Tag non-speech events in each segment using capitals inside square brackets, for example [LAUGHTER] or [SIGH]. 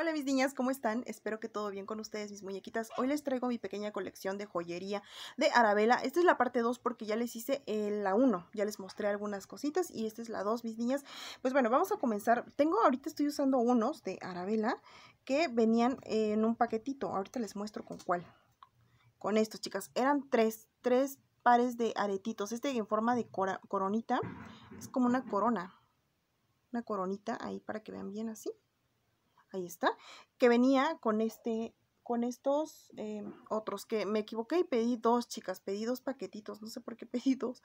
Hola mis niñas, ¿cómo están? Espero que todo bien con ustedes, mis muñequitas. Hoy les traigo mi pequeña colección de joyería de Arabella. Esta es la parte 2 porque ya les hice eh, la 1, ya les mostré algunas cositas y esta es la 2, mis niñas. Pues bueno, vamos a comenzar. Tengo, ahorita estoy usando unos de Arabella que venían en un paquetito. Ahorita les muestro con cuál. Con estos, chicas. Eran tres, tres pares de aretitos. Este en forma de coronita. Es como una corona. Una coronita ahí para que vean bien así ahí está, que venía con este con estos eh, otros que me equivoqué y pedí dos chicas, pedí dos paquetitos, no sé por qué [LAUGHS] pedí dos,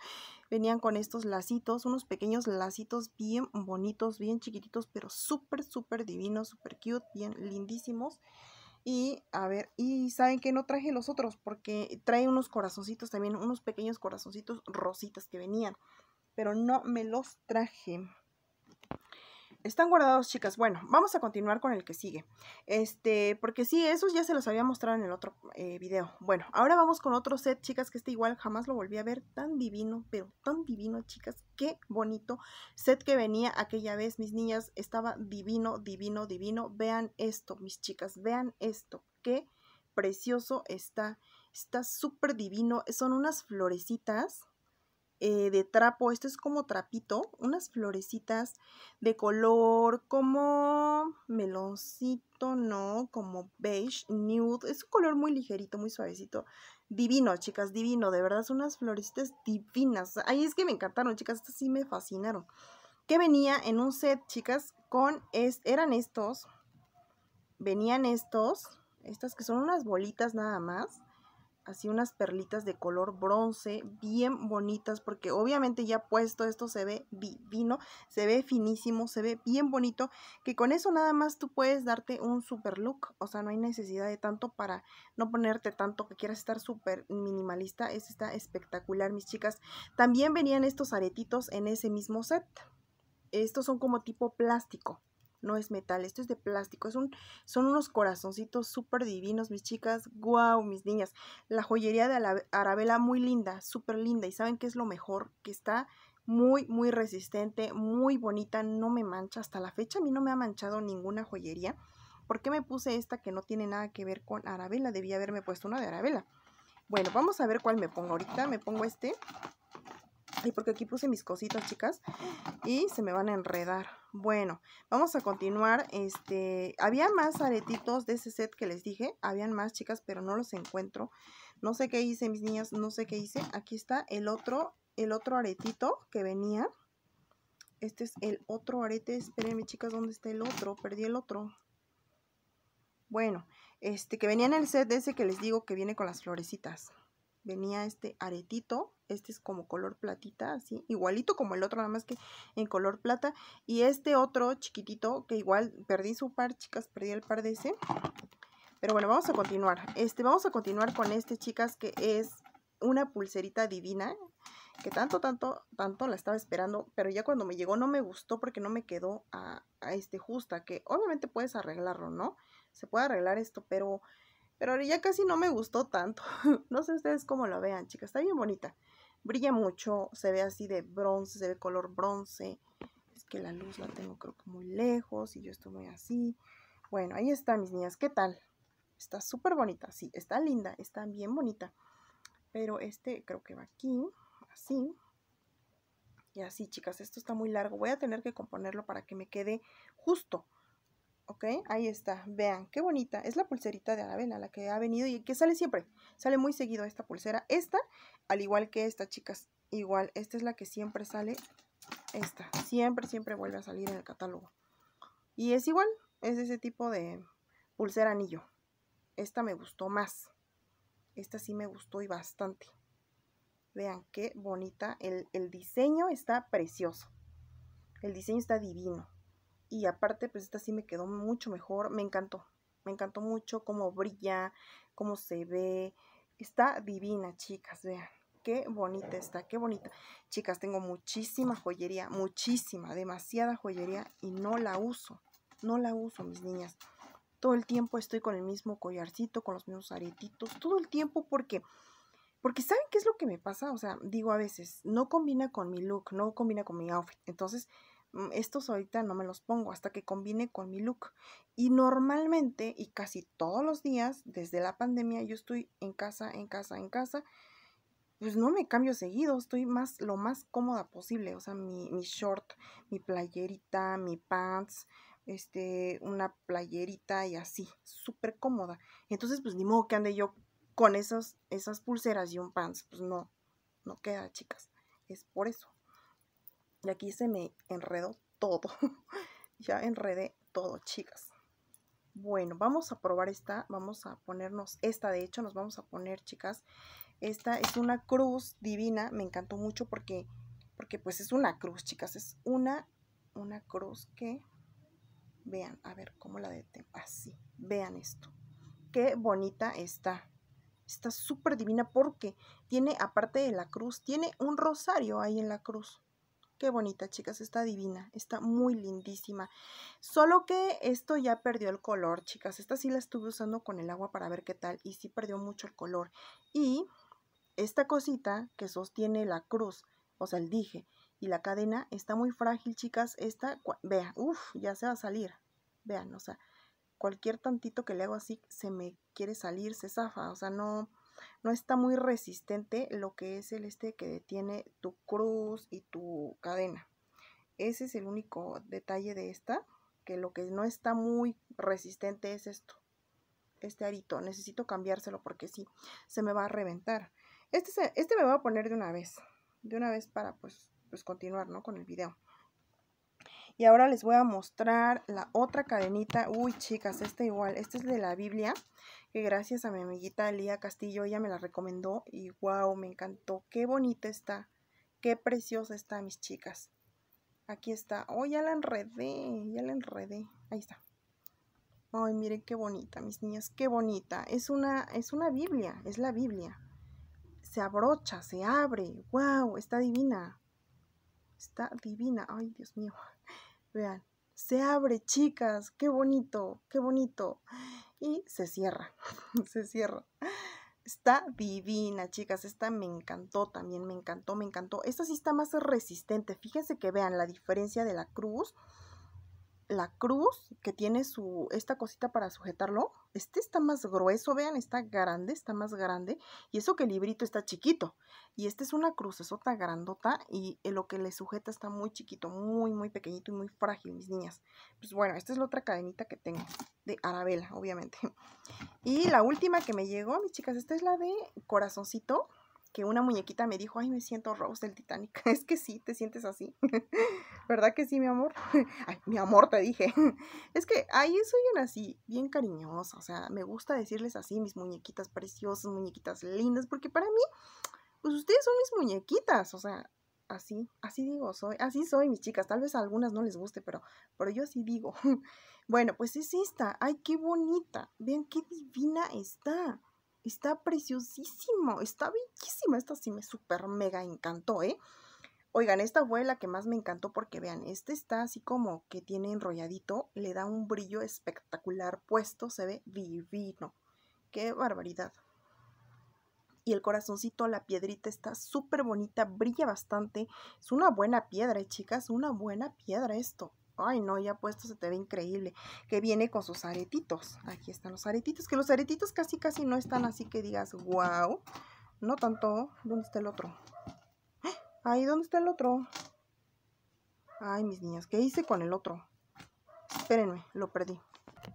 venían con estos lacitos, unos pequeños lacitos bien bonitos, bien chiquititos, pero súper, súper divinos, súper cute, bien lindísimos. Y a ver, y saben que no traje los otros porque trae unos corazoncitos también, unos pequeños corazoncitos rositas que venían, pero no me los traje. Están guardados, chicas. Bueno, vamos a continuar con el que sigue. Este, porque sí, esos ya se los había mostrado en el otro eh, video. Bueno, ahora vamos con otro set, chicas, que este igual jamás lo volví a ver. Tan divino, pero tan divino, chicas. Qué bonito set que venía aquella vez, mis niñas. Estaba divino, divino, divino. Vean esto, mis chicas, vean esto. Qué precioso está. Está súper divino. Son unas florecitas eh, de trapo, esto es como trapito, unas florecitas de color como meloncito, no, como beige, nude, es un color muy ligerito, muy suavecito, divino, chicas, divino, de verdad, son unas florecitas divinas, ahí es que me encantaron, chicas, estas sí me fascinaron, que venía en un set, chicas, con, es, eran estos, venían estos, estas que son unas bolitas nada más, así unas perlitas de color bronce, bien bonitas, porque obviamente ya puesto esto se ve divino, se ve finísimo, se ve bien bonito, que con eso nada más tú puedes darte un super look, o sea, no hay necesidad de tanto para no ponerte tanto que quieras estar súper minimalista, es está espectacular, mis chicas. También venían estos aretitos en ese mismo set, estos son como tipo plástico, no es metal, esto es de plástico. son unos corazoncitos súper divinos, mis chicas. ¡Guau, mis niñas! La joyería de Arabella muy linda, súper linda. ¿Y saben que es lo mejor? Que está muy, muy resistente, muy bonita, no me mancha. Hasta la fecha a mí no me ha manchado ninguna joyería. ¿Por qué me puse esta que no tiene nada que ver con Arabella? Debía haberme puesto una de Arabella. Bueno, vamos a ver cuál me pongo ahorita. Me pongo este. Y porque aquí puse mis cositas, chicas. Y se me van a enredar. Bueno, vamos a continuar. Este, había más aretitos de ese set que les dije. Habían más chicas, pero no los encuentro. No sé qué hice, mis niñas, no sé qué hice. Aquí está el otro, el otro aretito que venía. Este es el otro arete. Espérenme, chicas, ¿dónde está el otro? Perdí el otro. Bueno, este, que venía en el set de ese que les digo que viene con las florecitas venía este aretito, este es como color platita, así, igualito como el otro, nada más que en color plata, y este otro chiquitito, que igual perdí su par, chicas, perdí el par de ese, pero bueno, vamos a continuar, este, vamos a continuar con este, chicas, que es una pulserita divina, que tanto, tanto, tanto la estaba esperando, pero ya cuando me llegó no me gustó porque no me quedó a, este justa, que obviamente puedes arreglarlo, ¿no? Se puede arreglar esto, pero pero ahora ya casi no me gustó tanto. [LAUGHS] no sé ustedes cómo lo vean, chicas. Está bien bonita. Brilla mucho, se ve así de bronce, se ve color bronce. Es que la luz la tengo creo que muy lejos y yo estoy muy así. Bueno, ahí está, mis niñas. ¿Qué tal? Está súper bonita, sí, está linda, está bien bonita. Pero este creo que va aquí, así. Y así, chicas, esto está muy largo. Voy a tener que componerlo para que me quede justo. ¿Ok? Ahí está. Vean, qué bonita. Es la pulserita de Arabella, la que ha venido y que sale siempre. Sale muy seguido esta pulsera. Esta, al igual que esta, chicas. Igual, esta es la que siempre sale. Esta. Siempre, siempre vuelve a salir en el catálogo. Y es igual. Es ese tipo de pulsera anillo. Esta me gustó más. Esta sí me gustó y bastante. Vean qué bonita. El, el diseño está precioso. El diseño está divino y aparte pues esta sí me quedó mucho mejor, me encantó, me encantó mucho cómo brilla, cómo se ve, está divina chicas, vean. Qué bonita está, qué bonita. Chicas, tengo muchísima joyería, muchísima, demasiada joyería y no la uso. No la uso, mis niñas. Todo el tiempo estoy con el mismo collarcito, con los mismos aretitos, todo el tiempo porque... Porque ¿saben qué es lo que me pasa? O sea, digo a veces, no combina con mi look, no combina con mi outfit. Entonces, Mm, estos ahorita no me los pongo hasta que combine con mi look. Y normalmente y casi todos los días, desde la pandemia, yo estoy en casa, en casa, en casa. Pues no me cambio seguido, estoy más lo más cómoda posible. O sea, mi, short, mi playerita, mi pants, este, una playerita y así, súper cómoda. Entonces, pues ni modo que ande yo con esas, esas pulseras y un pants. Pues no, no queda, chicas. Es por eso. Y aquí se me enredó todo. [LAUGHS] ya enredé todo, chicas. Bueno, vamos a probar esta. Vamos a ponernos esta, de hecho, nos vamos a poner, chicas. Esta es una cruz divina. Me encantó mucho porque, porque pues es una cruz, chicas. Es una, una cruz que... Vean, a ver cómo la detengo. Así, vean esto. Qué bonita está. Está súper divina porque tiene, aparte de la cruz, tiene un rosario ahí en la cruz. Qué bonita, chicas, está divina, está muy lindísima. Solo que esto ya perdió el color, chicas. Esta sí la estuve usando con el agua para ver qué tal y sí perdió mucho el color. Y esta cosita que sostiene la cruz, o sea, el dije y la cadena, está muy frágil, chicas. Esta, vea, uff, ya se va a salir. Vean, o sea, cualquier tantito que le hago así se me quiere salir, se zafa, o sea, no no está muy resistente lo que es el este que detiene tu cruz y tu cadena. Ese es el único detalle de esta, que lo que no está muy resistente es esto, este arito. Necesito cambiárselo porque si se me va a reventar. Este, este me voy a poner de una vez, de una vez para pues, pues continuar ¿no? con el video. Y ahora les voy a mostrar la otra cadenita. Uy, chicas, esta igual. Esta es de la Biblia, que gracias a mi amiguita Lía Castillo, ella me la recomendó. Y wow, me encantó. Qué bonita está. Qué preciosa está, mis chicas. Aquí está. Oh, ya la enredé, ya la enredé. Ahí está. Ay, miren qué bonita, mis niñas, qué bonita. Es una, es una Biblia, es la Biblia. Se abrocha, se abre. ¡Wow! Está divina. Está divina. Ay, Dios mío. Vean. Se abre, chicas. Qué bonito, qué bonito. Y se cierra. [LAUGHS] se cierra. Está divina, chicas. Esta me encantó también. Me encantó, me encantó. Esta sí está más resistente. Fíjense que vean la diferencia de la cruz la cruz que tiene su, esta cosita para sujetarlo, este está más grueso, vean, está grande, está más grande, y eso que el librito está chiquito, y esta es una cruz, es otra grandota, y eh, lo que le sujeta está muy chiquito, muy, muy pequeñito y muy frágil, mis niñas. Pues bueno, esta es la otra cadenita que tengo, de Arabella, obviamente. Y la última que me llegó, mis chicas, esta es la de corazoncito, que una muñequita me dijo, ay, me siento Rose del Titanic. [LAUGHS] Es que sí, te sientes así. [LAUGHS] ¿Verdad que sí, mi amor? [LAUGHS] Ay, mi amor, te dije. Es que ahí soy una así, bien cariñosa. O sea, me gusta decirles así, mis muñequitas preciosas, muñequitas lindas, porque para mí, pues ustedes son mis muñequitas. O sea, así, así digo, soy, así soy, mis chicas. Tal vez a algunas no les guste, pero, pero yo así digo. Bueno, pues es esta. Ay, qué bonita. Vean qué divina está. Está preciosísimo, está bellísimo. Esta sí me súper mega encantó, ¿eh? Oigan, esta fue la que más me encantó porque vean, este está así como que tiene enrolladito, le da un brillo espectacular puesto, se ve divino. ¡Qué barbaridad! Y el corazoncito, la piedrita está súper bonita, brilla bastante. Es una buena piedra, eh, chicas, una buena piedra esto. Ay, no, ya puesto se te ve increíble. Que viene con sus aretitos. Aquí están los aretitos. Que los aretitos casi, casi no están así que digas, wow. No tanto. ¿Dónde está el otro? Ahí Ay, ¿dónde está el otro? Ay, mis niñas, ¿qué hice con el otro? Espérenme, lo perdí.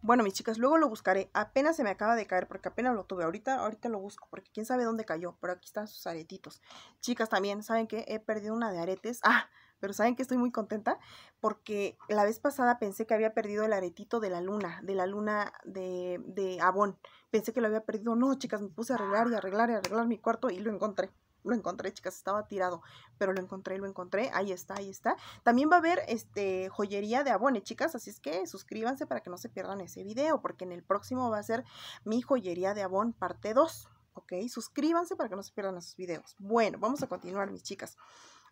Bueno, mis chicas, luego lo buscaré. Apenas se me acaba de caer porque apenas lo tuve. Ahorita, ahorita lo busco porque quién sabe dónde cayó. Pero aquí están sus aretitos. Chicas, también, ¿saben que He perdido una de aretes. ¡Ah! pero saben que estoy muy contenta porque la vez pasada pensé que había perdido el aretito de la luna, de la luna de, de Avon. Pensé que lo había perdido. No, chicas, me puse a arreglar y arreglar y arreglar mi cuarto y lo encontré. Lo encontré, chicas, estaba tirado, pero lo encontré, lo encontré, ahí está, ahí está. También va a haber este joyería de abone, chicas, así es que suscríbanse para que no se pierdan ese video, porque en el próximo va a ser mi joyería de abón parte 2, ¿ok? Suscríbanse para que no se pierdan esos videos. Bueno, vamos a continuar, mis chicas.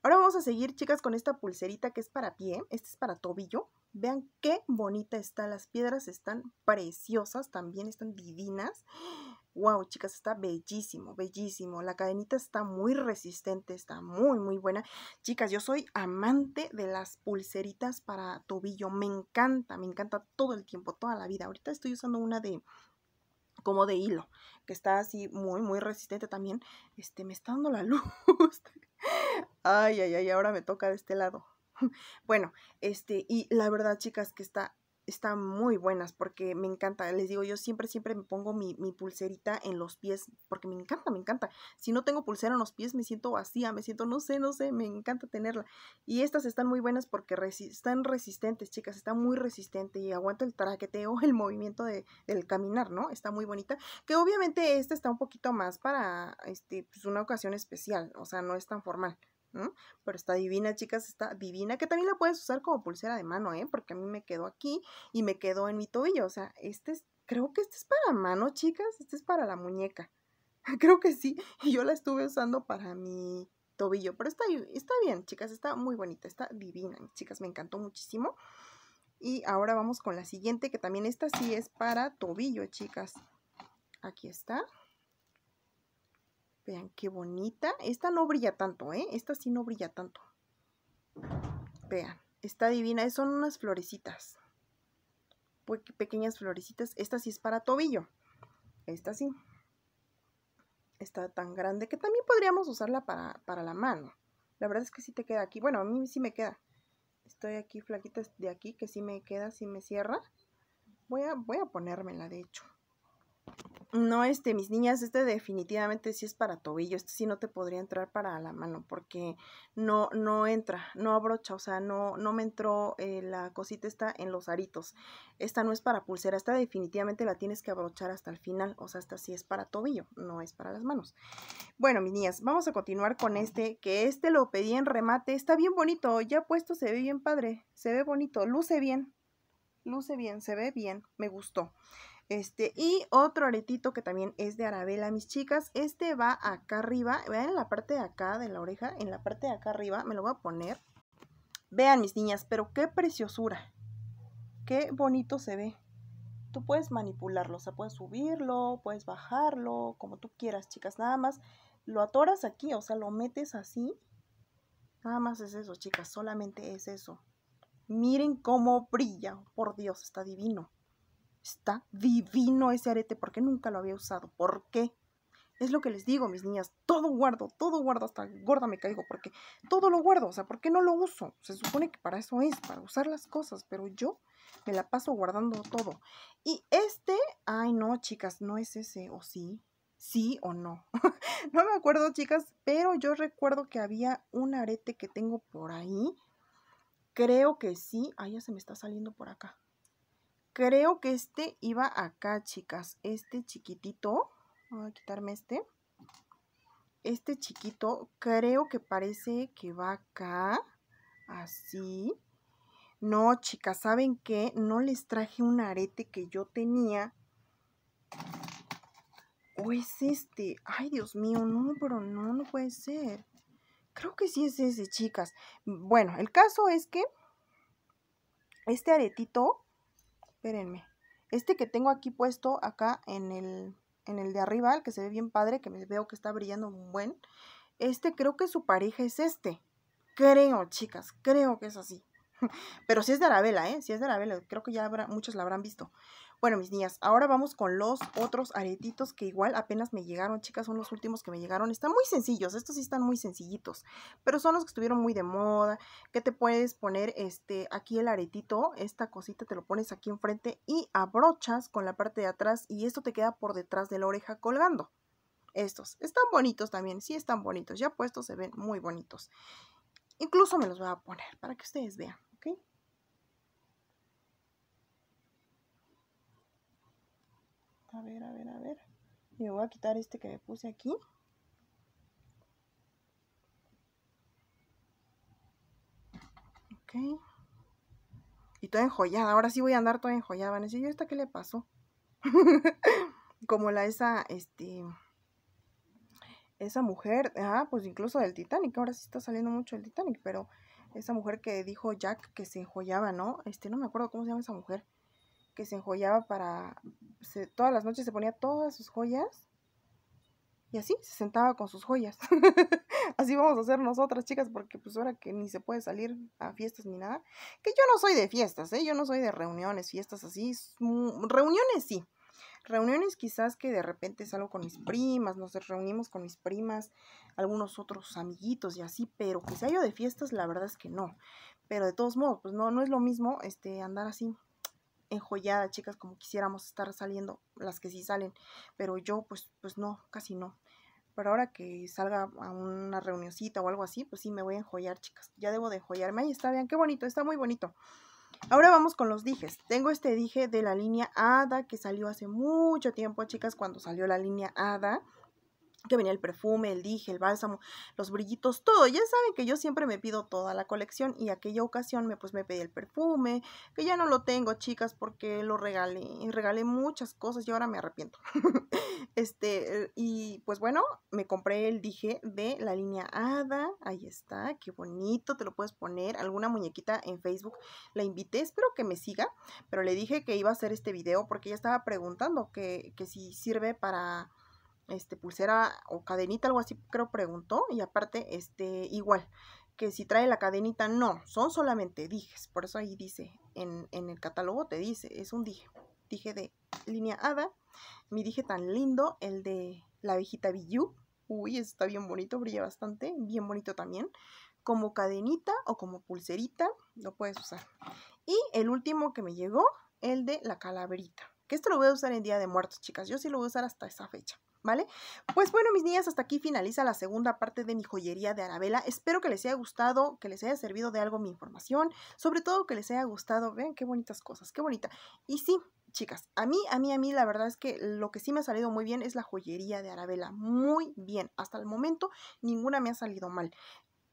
Ahora vamos a seguir, chicas, con esta pulserita que es para pie. Esta es para tobillo. Vean qué bonita está. Las piedras están preciosas, también están divinas. Wow, chicas, está bellísimo, bellísimo. La cadenita está muy resistente, está muy, muy buena. Chicas, yo soy amante de las pulseritas para tobillo. Me encanta, me encanta todo el tiempo, toda la vida. Ahorita estoy usando una de como de hilo, que está así muy, muy resistente también. Este, me está dando la [LAUGHS] luz. Ay, ay, ay, ahora me toca de este lado. [LAUGHS] Bueno, este, y la verdad, chicas, que está están muy buenas porque me encanta. Les digo, yo siempre, siempre me pongo mi, mi, pulserita en los pies porque me encanta, me encanta. Si no tengo pulsera en los pies me siento vacía, me siento, no sé, no sé, me encanta tenerla. Y estas están muy buenas porque están resistentes, chicas, están muy resistente y aguanta el traqueteo, [LAUGHS] el movimiento de, del caminar, ¿no? Está muy bonita. Que obviamente esta está un poquito más para, este, pues una ocasión especial, o sea, no es tan formal. Pero está divina, chicas, está divina, que también la puedes usar como pulsera de mano, ¿eh? Porque a mí me quedó aquí y me quedó en mi tobillo, o sea, este es, creo que este es para mano, chicas, este es para la muñeca, [LAUGHS] creo que sí, y yo la estuve usando para mi tobillo, pero está, está bien, chicas, está muy bonita, está divina, chicas, me encantó muchísimo. Y ahora vamos con la siguiente, que también esta sí es para tobillo, chicas. Aquí está. Vean qué bonita. Esta no brilla tanto, ¿eh? Esta sí no brilla tanto. Vean, está divina. Son unas florecitas. Pequeñas florecitas. Esta sí es para tobillo. Esta sí. Está tan grande que también podríamos usarla para, la mano. La verdad es que sí te queda aquí. Bueno, a mí sí me queda. Estoy aquí flaquita de aquí que sí me queda, sí me cierra. Voy a, voy a ponérmela, de hecho. No, este, mis niñas, este definitivamente sí es para tobillo, este sí no te podría entrar para la mano porque no, no entra, no abrocha, o sea, no, no me entró eh, la cosita está en los aritos. Esta no es para pulsera, esta definitivamente la tienes que abrochar hasta el final, o sea, esta sí es para tobillo, no es para las manos. Bueno, mis niñas, vamos a continuar con este, que este lo pedí en remate, está bien bonito, ya puesto se ve bien padre, se ve bonito, luce bien, luce bien, se ve bien, me gustó. Este, y otro aretito que también es de Arabela, mis chicas. Este va acá arriba, vean la parte de acá de la oreja, en la parte de acá arriba, me lo voy a poner. Vean, mis niñas, pero qué preciosura. Qué bonito se ve. Tú puedes manipularlo, o sea, puedes subirlo, puedes bajarlo, como tú quieras, chicas, nada más. Lo atoras aquí, o sea, lo metes así. Nada más es eso, chicas, solamente es eso. Miren cómo brilla, por Dios, está divino. Está divino ese arete porque nunca lo había usado. ¿Por qué? Es lo que les digo, mis niñas. Todo guardo, todo guardo, hasta gorda me caigo, porque todo lo guardo. O sea, ¿por qué no lo uso? Se supone que para eso es, para usar las cosas, pero yo me la paso guardando todo. Y este, ay no, chicas, no es ese, o sí, sí o no. [LAUGHS] no me acuerdo, chicas, pero yo recuerdo que había un arete que tengo por ahí. Creo que sí. Ay, ah, ya se me está saliendo por acá creo que este iba acá, chicas. Este chiquitito. Voy a quitarme este. Este chiquito creo que parece que va acá. Así. No, chicas, ¿saben qué? No les traje un arete que yo tenía. ¿O es este? Ay, Dios mío, no, pero no, no puede ser. Creo que sí es ese, chicas. Bueno, el caso es que este aretito espérenme. Este que tengo aquí puesto acá en el, en el de arriba, el que se ve bien padre, que me veo que está brillando un buen. Este creo que su pareja es este. Creo, chicas, creo que es así. [LAUGHS] Pero si es de Arabela, ¿eh? Si es de Arabela. creo que ya habrá, muchos la habrán visto. Bueno, mis niñas, ahora vamos con los otros aretitos que igual apenas me llegaron, chicas, son los últimos que me llegaron. Están muy sencillos, estos sí están muy sencillitos, pero son los que estuvieron muy de moda, que te puedes poner este aquí el aretito, esta cosita te lo pones aquí enfrente y abrochas con la parte de atrás y esto te queda por detrás de la oreja colgando. Estos están bonitos también, sí están bonitos, ya puestos se ven muy bonitos. Incluso me los voy a poner para que ustedes vean. A ver, a ver, a ver. Me voy a quitar este que me puse aquí. Ok. Y toda enjollada. Ahora sí voy a andar toda enjollada. Van a esta qué le pasó? [LAUGHS] Como la esa, este... Esa mujer, ah, pues incluso del Titanic. Ahora sí está saliendo mucho el Titanic, pero esa mujer que dijo Jack que se enjollaba, ¿no? Este, no me acuerdo cómo se llama esa mujer que se enjollaba para, todas las noches se ponía todas sus joyas y así se sentaba con sus joyas. [LAUGHS] así vamos a hacer nosotras, chicas, porque pues ahora que ni se puede salir a fiestas ni nada. Que yo no soy de fiestas, ¿eh? Yo no soy de reuniones, fiestas así. Mm, reuniones sí. Reuniones quizás que de repente salgo con mis primas, nos reunimos con mis primas, algunos otros amiguitos y así, pero que sea yo de fiestas, la verdad es que no. Pero de todos modos, pues no, no es lo mismo este, andar así enjollada, chicas, como quisiéramos estar saliendo, las que sí salen, pero yo pues, pues no, casi no. Pero ahora que salga a una reunioncita o algo así, pues sí me voy a enjoyar, chicas. Ya debo de enjoyarme Ahí está, vean, qué bonito, está muy bonito. Ahora vamos con los dijes. Tengo este dije de la línea Hada que salió hace mucho tiempo, chicas, cuando salió la línea Hada que venía el perfume, el dije, el bálsamo, los brillitos, todo. Ya saben que yo siempre me pido toda la colección y aquella ocasión me pues me pedí el perfume, que ya no lo tengo, chicas, porque lo regalé, regalé muchas cosas y ahora me arrepiento. [LAUGHS] este, eh, y pues bueno, me compré el dije de la línea Ada, ahí está, qué bonito, te lo puedes poner, alguna muñequita en Facebook la invité, espero que me siga, pero le dije que iba a hacer este video porque ella estaba preguntando que, que si sirve para este, pulsera o cadenita, algo así creo preguntó, y aparte, este, igual, que si trae la cadenita, no, son solamente dijes, por eso ahí dice, en, el catálogo te dice, es un dije, dije de línea hada, mi dije tan lindo, el de la viejita Biyu, uy, está bien bonito, brilla bastante, bien bonito también, como cadenita o como pulserita, lo puedes usar. Y el último que me llegó, el de la calaverita, que esto lo voy a usar en Día de Muertos, chicas, yo sí lo voy a usar hasta esa fecha. ¿vale? Pues bueno, mis niñas, hasta aquí finaliza la segunda parte de mi joyería de Arabela Espero que les haya gustado, que les haya servido de algo mi información, sobre todo que les haya gustado, vean qué bonitas cosas, qué bonita. Y sí, chicas, a mí, a mí, a mí, la verdad es que lo que sí me ha salido muy bien es la joyería de Arabela muy bien, hasta el momento ninguna me ha salido mal.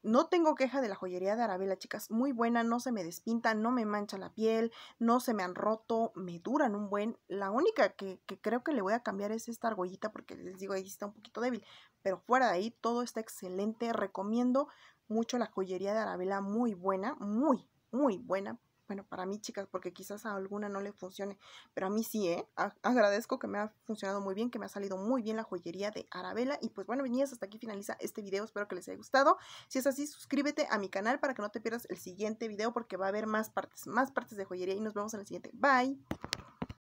No tengo queja de la joyería de Arabella, chicas. Muy buena, no se me despinta, no me mancha la piel, no se me han roto, me duran un buen. La única que, creo que le voy a cambiar es esta argollita porque les digo, ahí está un poquito débil. Pero fuera de ahí, todo está excelente. Recomiendo mucho la joyería de Arabella, muy buena, muy, muy buena bueno, para mí chicas, porque quizás a alguna no le funcione, pero a mí sí, ¿eh? agradezco que me ha funcionado muy bien, que me ha salido muy bien la joyería de Arabella. Y pues bueno, venías hasta aquí finaliza este video, espero que les haya gustado. Si es así, suscríbete a mi canal para que no te pierdas el siguiente video porque va a haber más partes, más partes de joyería y nos vemos en el siguiente. Bye.